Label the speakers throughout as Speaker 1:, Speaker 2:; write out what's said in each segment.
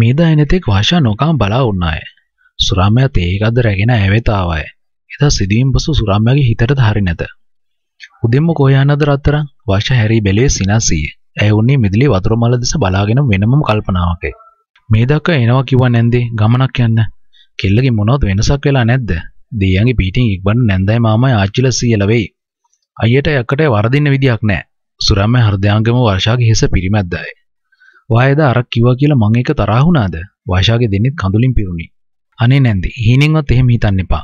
Speaker 1: මීද එනතෙක් වාශා නොකම් බලා උන්නාය. සුරාමයා තේකද රැගෙන ඇවෙතාවය. එදා සිදුවීම් පසු සුරාමයාගේ හිතට හරි නැත. උදෙන්ම කොහයන්නද රත්තරන් වාශා හැරී බැලුවේ සිනාසී. ඇය උන්නේ මිදිලි වතුර මල දෙස බලාගෙන වෙනමම කල්පනාවකයි. මේ දක්වා එනවා කිව්වා නැන්දේ ගමනක් යන්න. කෙල්ලගේ මොනවද වෙනසක් වෙලා නැද්ද? දෙයියන්ගේ පීටින් ඉක්බන්න නැන්දයි මාමයි ආච්චිලා සීයලා වෙයි. අයියට යකට වරදින්න විදියක් නැහැ. සුරාමයා හෘදයාංගම වර්ෂාගේ හිස පිරිමැද්දායි. වායද අරක් කිව්වා කියලා මං එක තරහ වුණාද? වාෂාගේ දෙන්නෙත් කඳුලින් පිරුණි. අනේ නැන්දි, හීනෙන්වත් එහෙම හිතන්න එපා.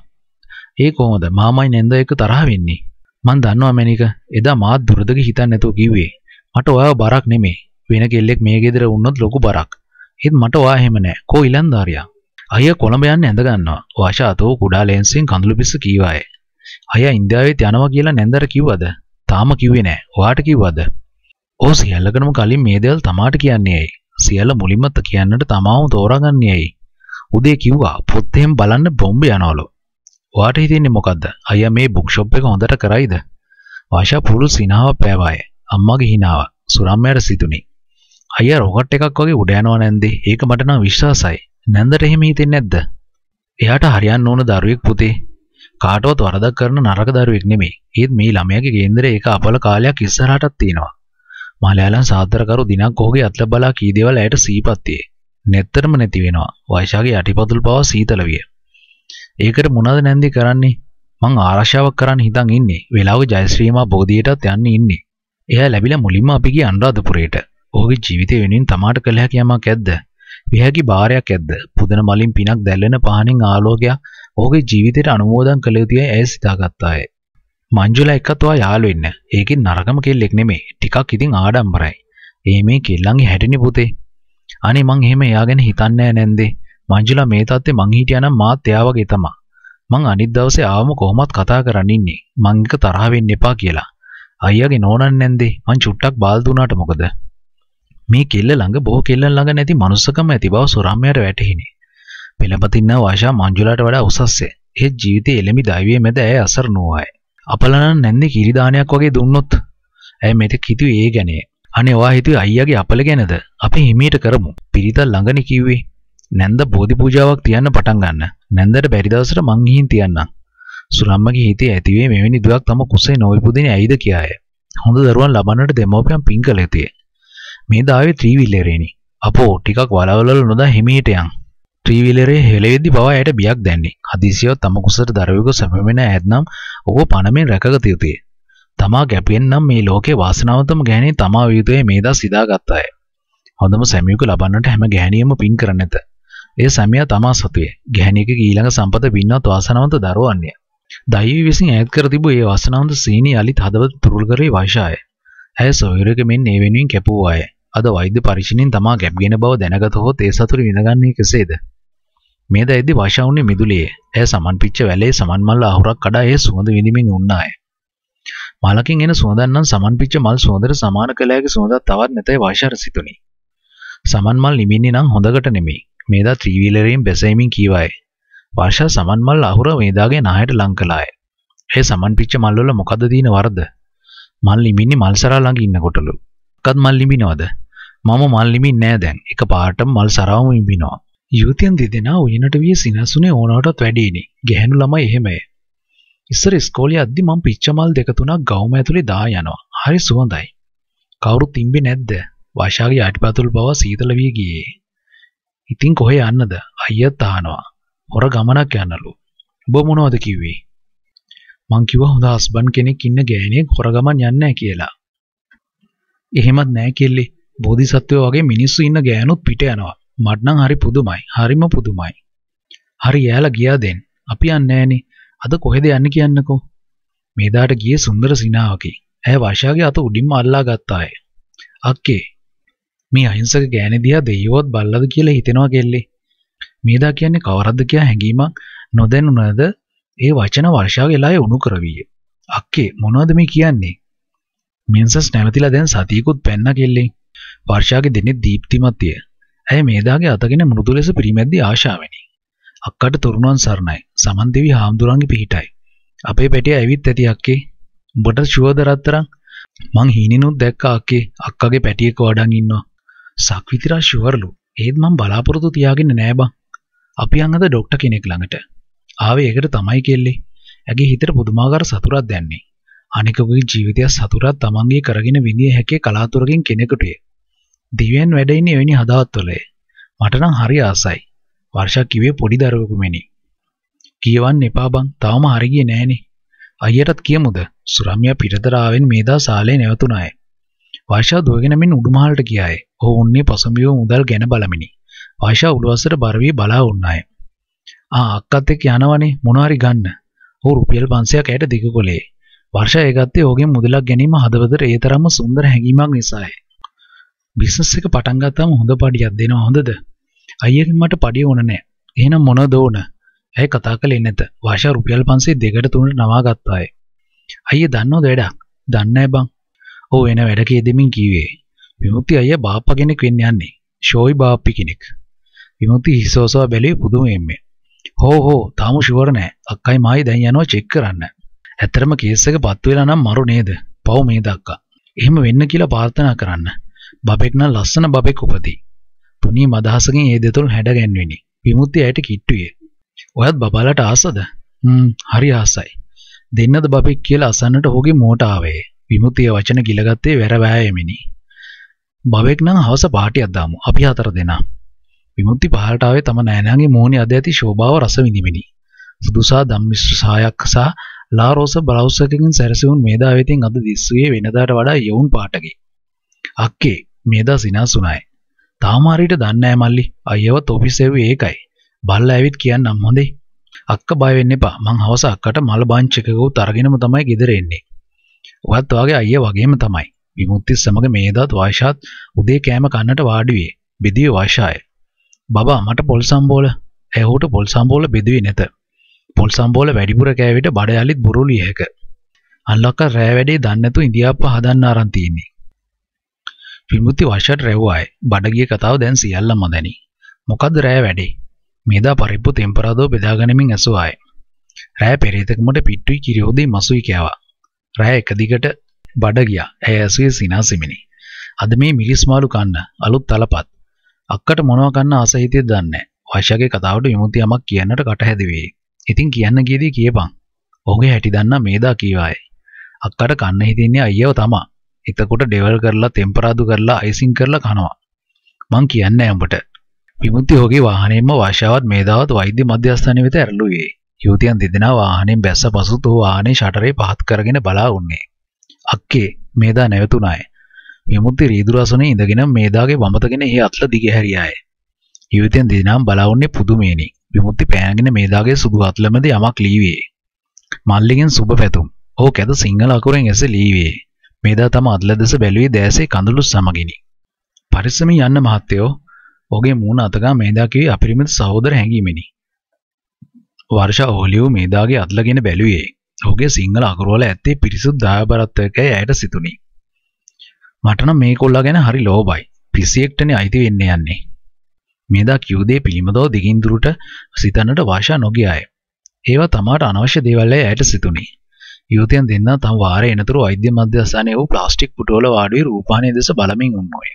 Speaker 1: ඒ කොහොමද? මාමයි නැන්ද එක තරහ වෙන්නේ. මං දන්නවා මැනික, එදා මාත් දුරදක හිතන්න නැතුව කිව්වේ. මට ඔයාව බරක් නෙමේ. වෙන කෙල්ලෙක් මේ ගෙදර වුණොත් ලොකු බරක්. ඒත් මට ඔයා එහෙම නෑ. කෝ ඉලන්දාරියා. අයියා කොළඹ යන්න ඇඳ ගන්නවා. වාෂාතෝ කුඩා ලෙන්සෙන් කඳුළු පිස්ස කීවායේ. අයියා ඉන්දියාවෙත් යනවා කියලා නැන්දර කිව්වද? තාම කිව්වේ නෑ. ඔයාට කිව්වද? ඕ සියල්ලකටම කලින් මේ දේවල් තමාට කියන්නේ ඇයි? සියල්ල මුලින්මත් කියන්නට තමාම තෝරාගන්නේ ඇයි? උදේ කිව්වා පොත් එහෙම බලන්න බොම්බ යනවලු. ඔයාට හිතෙන්නේ මොකද්ද? අයියා මේ බුක් ෂොප් එක හොඳට කරයිද? වාෂා පුරුල් සිනාව පෑවාය. අම්මගේ හිනාව. සුරම්මයට සිතුනි. අයියා රොකට් එකක් වගේ උඩ යනවා නැන්දේ. ඒක මට නම් විශ්වාසයි. නැන්දට එහෙම හිතෙන්නේ නැද්ද? එයාට හරියන්න ඕන දරුවෙක් පුතේ. කාටවත් වරදක් කරන නරක දරුවෙක් නෙමෙයි. ඒත් මේ ළමයාගේ කේන්දරේ ඒක අපල කාලයක් ඉස්සරහටත් තියෙනවා. මලයාලන් සාතරකරු දිනක් ඔහුගේ අත්ල බලා කී දේවල් ඇයට සීපත්තියේ. නැත්තරම නැති වෙනවා. වෛශාගේ යටිපතුල් පවා සීතල විය. ඒකට මොනවද නැන්දි කරන්නේ? මං ආරක්ෂාවක් කරන්න හිතන් ඉන්නේ. වෙලාව ජයශ්‍රීමා බෝධියටත් යන්න ඉන්නේ. එයා ලැබිලා මුලින්ම අපි ගියේ අනුරාධපුරයට. ඔහුගේ ජීවිතය වෙනුවෙන් තමාට කළ හැකි යමක් ඇද්ද? විහැකි බාරයක් ඇද්ද? පුදන මලින් පිනක් දැල්වෙන පහනින් ආලෝකයක් ඔහුගේ ජීවිතයට අනුමෝදන් කළ යුතුයි ඇය සිතාගත්තාය. මංජුලා එක්කත්වා යාළු වෙන්න. ඒකෙන් නරකම කෙල්ලෙක් නෙමෙයි. ටිකක් ඉතින් ආඩම්බරයි. ඒ මේ කෙල්ලන්ගේ හැඩනේ පුතේ. අනේ මං එහෙම එයා ගැන හිතන්නේ නැන්දේ. මංජුලා මේ තාත්තේ මං හිටියානම් මාත් එයා වගේ තමයි. මං අනිත් දවසේ ආවම කොහොමත් කතා කරන්න ඉන්නේ. මං එක තරහ වෙන්න එපා කියලා. අයියාගේ නෝනන් නැන්දේ. මං චුට්ටක් බාල්දු වුණාට මොකද? මේ කෙල්ල ළඟ බොහෝ කෙල්ලන් ළඟ නැති මනුස්සකම ඇති බව සොරම්මයට වැටහිණි. පෙළපතින්න වාෂා මංජුලාට වඩා උසස්සේ. ඒ ජීවිතයේ එළෙමි දෛවයේ මැද ඇය අසරණ වූවාය. අපලන නැන්දි කිරිදානයක් වගේ දුන්නොත් ඇය මෙතෙක් හිතුවේ ඒ ගැනේ. අනේ ඔයා හිතුවේ අයියාගේ අපල ගැනද? අපි හිමීට කරමු. පිරිතල් ළඟනේ කිව්වේ. නැන්ද බෝධි පූජාවක් තියන්න පටන් ගන්න. නැන්දට බැරි දවසට මං ගිහින් තියන්නම්. සුරම්මගේ හිතේ ඇතිවේ මෙවැනි දුවක් තම කුසේ නොවිපුදිනේ ඇයිද කියාය. හොඳ දරුවන් ලබන්නට දෙමව්පියන් පින් කළ යුතුය. මේ දාවේ ත්‍රිවිල්ලරේනි. අපෝ ටිකක් වලවලවල නොදා හිමීට යන්. ත්‍රීවිලරේ හෙළේදි බව ඇයට බියක් දැන්නේ. හදිසියව තම කුසට දරුවෙකු සැපමෙන ඇතනම් ඔහු පණමෙන් රැකගත යුතුය. තමා ගැපෙන් නම් මේ ලෝකේ වාසනාවන්තම ගෑණේ තමා වියුතේ මේදා සිදාගත් අය. හොඳම සැමියෙකු ලබන්නට හැම ගෑණියෙම පින් කර නැත. ඒ සැමියා තමා සතුය. ගැහණියකගේ ඊළඟ සම්පත පින්වත් වාසනාවන්ත දරුවන්ය. දෛවී විසින් ඈත් කර තිබූ ඒ වාසනාවන්ත සීනි අලිත් හදවත තුරුල් කරේ වෛශාය. ඇය සොයුරක මෙන් ඒ වෙනුවෙන් කැපුවාය. අද වෛද්‍ය පරීක්ෂණයෙන් තමා ගැබ්ගෙන බව දැනගත හොත් ඒ සතුරු විඳගන්නේ කෙසේද? මේ දයිදි වශවුනේ මිදුලියේ ඇය සමන්පිච්ච වැලේ සමන්මල්ල අහුරක් කඩා ඒ සුවඳ විඳමින් උන්නාය. මලකින් එන සුවඳන් නම් සමන්පිච්ච මල් සුවඳට සමාන කළ හැකි සුවඳක් තවත් නැතයි වාශාර සිතුනි. සමන්මල් නිමින්නේ නම් හොඳකට නෙමෙයි. මේදා ත්‍රිවිලරයෙන් බැසෙමින් කීවාය. වාශා සමන්මල් අහුර වේදාගේ නායට ලං කළාය. ඒ සමන්පිච්ච මල්වල මොකද දින වරද? මල් ලිමින්නේ මල්සරා ළඟ ඉන්නකොටලු. මොකද මල් ලිමිනවද? මම මල් ලිමින්නේ නෑ දැන්. එක පාටම මල්සරාවම ඉඹිනවා. යුතියන් දෙදෙන උයනට විය සිනසුනේ ඕනවටත් වැඩීනි ගැහැනු ළමයි එහෙමය ඉස්සර ස්කෝලේ අද්දි මම පිච්චමල් දෙක තුනක් ගවුම ඇතුලේ දා යනවා හරි සුවඳයි කවුරුත් ඉම්බේ නැද්ද වාෂාගේ යටිපතුල් බව සීතල වී ගියේ ඉතින් කොහේ යන්නද අයියත් අහනවා හොර ගමනක් යන්නලු ඔබ මොනවද කිව්වේ මං කිව්වා හොඳ හස්බන්ඩ් කෙනෙක් ඉන්න ගෑණියෙක් හොර ගමන් යන්නේ නැහැ කියලා එහෙමත් නැහැ කෙල්ලේ බෝධිසත්වයෝ වගේ මිනිස්සු ඉන්න ගෑනුත් පිට යනවා මට නම් හරි පුදුමයි. හරිම පුදුමයි. හරි යාලා ගියා දැන්. අපි යන්නේ නෑනේ. අද කොහෙද යන්නේ කියන්නකෝ. මේදාට ගියේ සුන්දර සිනාවකේ. ඇය වර්ෂාගේ අත උඩින්ම අල්ලා ගත්තාය. අක්කේ මේ අහිංසක ගෑණි දිහා දෙයියවත් බල්ලද කියලා හිතෙනවා කෙල්ලේ. මේදා කියන්නේ කවරද්ද කියලා හැඟීමක් නොදැනුණද ඒ වචන වර්ෂාගේ ලය උණු කරවීය. අක්කේ මොනවද මේ කියන්නේ? මියන්සස් නැවතිලා දැන් සතියකුත් පැන්න කෙල්ලේ. වර්ෂාගේ දෙනේ දීප්තිමත්ය. ඇය මේදාගේ අතගෙන මුරුදු ලෙස පිරිමැද්දී ආශාවෙනි. අක්කට තොරුණුවන් සරණයි. සමන් දෙවි හාමුදුරන්ගේ පිහිටයි. අපේ පැටිය ඇවිත් ඇති අක්කේ. උඹට ෂුවදරත්තරන් මං හීනිනුත් දැක්ක අක්කේ අක්කගේ පැටියක වඩන් ඉන්නවා. සක්විතිරා ෂුවර්ලු. ඒත් මං බලාපොරොත්තු තියාගෙන නෑ බං. අපි අන් අද ඩොක්ටර් කෙනෙක් ළඟට. ආවේ ඒකට තමයි කෙල්ලේ. ඇගේ හිතට පුදුමාකාර සතුටක් දැනෙන්නේ. අනිකගේ ජීවිතය සතුටක් තමන්ගේ කරගෙන විඳිය හැකි කලාතුරකින් කෙනෙකුටය. දිවෙන් වැඩ ඉන්නේ එවැනි හදාත්වලේ. මට නම් හරි ආසයි. වර්ෂා කිව්වේ පොඩි දරුවෙකු මෙනි. කියවන්න එපා බං. තාම හරි ගියේ නෑනේ. අයියටත් කියමුද? සුරම්‍යා පිටතරාවෙන් මේදා සාලේ නැවතුණාය. වර්ෂා දුවගෙන මෙන් උඩුමහලට ගියාය. ඔහු උන්නේ පසුඹිය මුදල් ගැන බලමිනි. වර්ෂා උළුවස්සට බර වී බලා වුණාය. ආ අක්කත් එක්ක යනවනේ මොනවාරි ගන්න. ඔහු රුපියල් 500ක් ඇයට දිගකොලේ. වර්ෂා ඒ ගත්තේ ඔහුගේ මුදලක් ගැනීම හදවතට ඒ තරම්ම සුන්දර හැඟීමක් නිසාය. බිස්නස් එක පටන් ගත්තාම හොඳ පඩියක් දෙනවා හොඳද? අයියෙන් මට පඩිය ඕන නැහැ. එහෙනම් මොනවද ඕන? ඇය කතා කළේ නැත. වාෂා රුපියල් 500 දෙකට තුනට නවා ගත්තා අය. අයියේ දන්නවද වැඩක්? දන්නේ නැහැ බං. ඔව් එන වැඩ කියෙදෙමින් කිව්වේ. විමුක්ති අයියා බාප්පා කෙනෙක් වෙන්න යන්නේ. ෂෝයි බාප්පි කෙනෙක්. විමුක්ති හිසෝසවා බැලුවේ පුදුමයෙන්ම. හෝ හෝ තාම ෂුවර් නැහැ. අක්කයි මායි දැන් යනවා චෙක් කරන්න. ඇත්තටම කේස් එක පත් වෙලා නම් මරු නේද? පව් මේ දක්වා. එහෙම වෙන්න කියලා ප්‍රාර්ථනා කරන්න. බබෙක් නම් ලස්සන බබෙක් උපදී. තුනී මදහසකින් ඒ දෙතුන් හැඩ ගැන්වෙනි. විමුක්ති ඇයට කිට්ටුවේ. ඔයත් බබාලට ආසද? හ්ම් හරි ආසයි. දෙන්නද බබෙක් කියලා අසන්නට ඔහුගේ මෝට ආවේ. විමුක්තිය වචන ගිලගත්තේ වැරවෑයෙමිනි. බබෙක් නම් හවස පාටියක් දාමු. අපි හතර දෙනා. විමුක්ති පහලට ආවේ තම නෑනාගේ මෝනේ අද ඇති ශෝභාව රස විඳිමිනි. සුදුසා ධම්මිශ්‍ර සායක් සහ ලාරෝස බ්ලවුස් එකකින් සැරසුණු මේදාවෙතින් අද දිස්සුවේ වෙනදාට වඩා යවුන් පාටකි. අක්කේ මේදා සිනාස් වුණායි. තාම හරියට දන්නේ නැහැ මල්ලි. අයියවත් ඔෆිස් එව්වේ ඒකයි. බල්ලා ඇවිත් කියන්නම් හොඳේ. අක්ක බය වෙන්න එපා. මං හවස අක්කට මල් බාන්ච් එකකුත් අරගෙනම තමයි ගෙදර එන්නේ. ඔයත් වාගේ අයියා වගේම තමයි. විමුක්ති සමග මේදාත් වාෂාත් උදේ කෑම කන්නට වාඩි බෙදුවේ වාෂාය. බබා මට පොල් සම්බෝල. ඇහුවට පොල් සම්බෝල බෙදුවේ නැත. පොල් සම්බෝල වැඩිපුර කෑවිට බඩ යලිත් බුරුලියක. අල්ලක්ක රෑ වැඩේ දන්නේ නැතු ඉන්දියාප්ප හදන්න ආරන් තියෙන්නේ. විමුති වශයට රැව්වායි බඩගිය කතාව දැන් සියල්ලම දැනි. මොකද රෑ වැඩේ. මේදා පරිප්පු තෙම්පරාදෝ බෙදාගනිමින් ඇසුවායි. රෑ පෙරේතකමට පිට්ටුයි කිරියෝදී මසුයි කෑවා. රෑ එක දිගට බඩ ගියා. ඇය ඇසුවේ සිනාසිමිනි. අද මේ මිලිස් මාළු කන්න අලුත් තලපත්. අක්කට මොනවා කන්න ආස හිතේ දන්නේ වෛශ්‍යගේ කතාවට විමුති යමක් කියන්නට කට හැදුවේ. ඉතින් කියන්න ගියේදී කියපන්. ඔහුගේ හැටි දන්නා මේදා කීවායි. අක්කට කන්න හිතෙන්නේ අයියව තමා. එතකොට ඩෙවල් කරලා තෙම්පරාදු කරලා අයිසිං කරලා කනවා. මං කියන්නේ උඹට. විමුක්ති හොගේ වාහනයෙන්ම වාශාවත් මේදාවත් වෛද්‍ය මධ්‍යස්ථානය වෙත ඇරළු ගියේ. යුවතියන් දෙදෙනා වාහනෙන් බැස්ස පසුත් ඔහු වාහනේ ෂටරේ පහත් කරගෙන බලා උන්නේ. අක්කේ මේදා නැවතුණාය. විමුක්ති රීදුරසනේ ඉඳගෙන මේදාගේ වමතගෙන එහි අත්ල දිගහැරියාය. යුවතියන් දෙදෙනාම බලා උන්නේ පුදුමේනි. විමුක්ති පෑනගෙන මේදාගේ සුදු අත්ල මැද යමක් ලීවේ. මල්ලිගෙන් සුබ පැතුම්. ඔහු කැද සිංහල අකුරෙන් ඇස ලීවේ. මේදා තම අදලදෙස බැලුවේ දෑසේ කඳුළු සමගිනි. පරිස්සමින් යන්න මහත්තයෝ ඔහුගේ මූණ අතගා මේදා කිවි අපරිමිත සහෝදර හැඟීමෙනි. වර්ෂා ඕලියෝ මේදාගේ අදලගෙන බැලුවේ ඔහුගේ සිංහල අකුරවල ඇත්තේ පිරිසුදු දායබරත්වයකයි ඇයට සිතුනි. මට නම් මේ කොල්ලා ගැන හරි ලෝභයි. පිසියෙක්ටනේ අයිති වෙන්න යන්නේ. මේදා කිව් දේ පිළිමදෝ දිගින් දුරට සිතන්නට වාෂා නොගියාය. ඒවා තමාට අනවශ්‍ය දේවල් ඇයට සිතුනි. යුවතියන් දෙන්නා තම වාරය එනතුරු වෛද්‍ය මධ්‍යස්ථානයේ වූ ප්ලාස්ටික් පුටුවල වාඩි වී රූපානය දෙස බලමින් උන්නෝය.